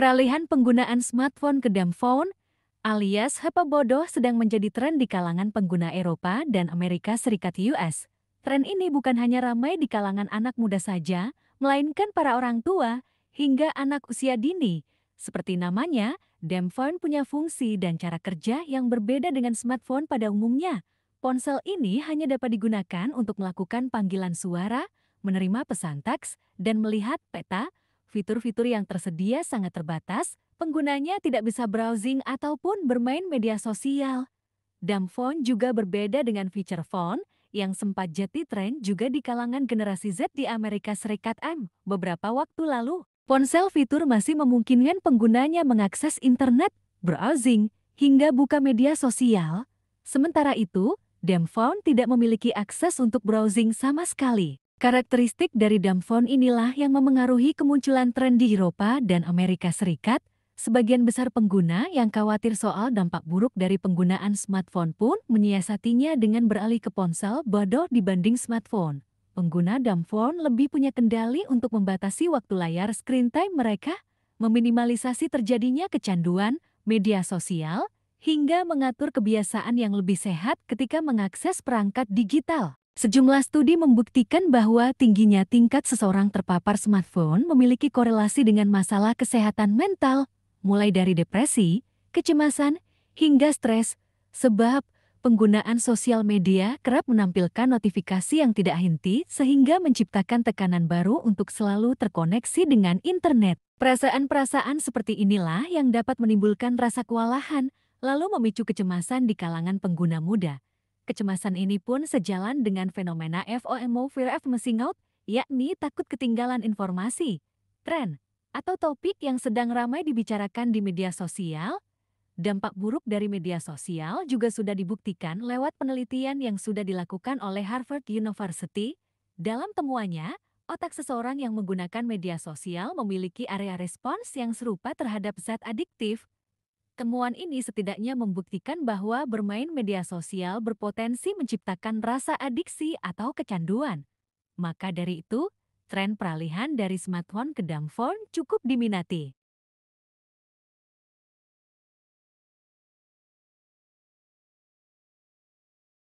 Peralihan penggunaan smartphone ke dumbphone alias HP bodoh sedang menjadi tren di kalangan pengguna Eropa dan Amerika Serikat US. Tren ini bukan hanya ramai di kalangan anak muda saja, melainkan para orang tua hingga anak usia dini. Seperti namanya, dumbphone punya fungsi dan cara kerja yang berbeda dengan smartphone pada umumnya. Ponsel ini hanya dapat digunakan untuk melakukan panggilan suara, menerima pesan teks, dan melihat peta, fitur-fitur yang tersedia sangat terbatas, penggunanya tidak bisa browsing ataupun bermain media sosial. Dumb phone juga berbeda dengan feature phone yang sempat jadi tren juga di kalangan generasi Z di Amerika Serikat M beberapa waktu lalu. Ponsel fitur masih memungkinkan penggunanya mengakses internet, browsing, hingga buka media sosial. Sementara itu, Demphone tidak memiliki akses untuk browsing sama sekali. Karakteristik dari Damfon inilah yang memengaruhi kemunculan tren di Eropa dan Amerika Serikat. Sebagian besar pengguna yang khawatir soal dampak buruk dari penggunaan smartphone pun menyiasatinya dengan beralih ke ponsel bodoh dibanding smartphone. Pengguna Damfon lebih punya kendali untuk membatasi waktu layar screen time mereka, meminimalisasi terjadinya kecanduan, media sosial, hingga mengatur kebiasaan yang lebih sehat ketika mengakses perangkat digital. Sejumlah studi membuktikan bahwa tingginya tingkat seseorang terpapar smartphone memiliki korelasi dengan masalah kesehatan mental, mulai dari depresi, kecemasan, hingga stres, sebab penggunaan sosial media kerap menampilkan notifikasi yang tidak henti sehingga menciptakan tekanan baru untuk selalu terkoneksi dengan internet. Perasaan-perasaan seperti inilah yang dapat menimbulkan rasa kewalahan, lalu memicu kecemasan di kalangan pengguna muda kecemasan ini pun sejalan dengan fenomena FOMO Fear of Missing Out, yakni takut ketinggalan informasi, tren, atau topik yang sedang ramai dibicarakan di media sosial. Dampak buruk dari media sosial juga sudah dibuktikan lewat penelitian yang sudah dilakukan oleh Harvard University. Dalam temuannya, otak seseorang yang menggunakan media sosial memiliki area respons yang serupa terhadap zat adiktif, Temuan ini setidaknya membuktikan bahwa bermain media sosial berpotensi menciptakan rasa adiksi atau kecanduan. Maka dari itu, tren peralihan dari smartphone ke dumbphone cukup diminati.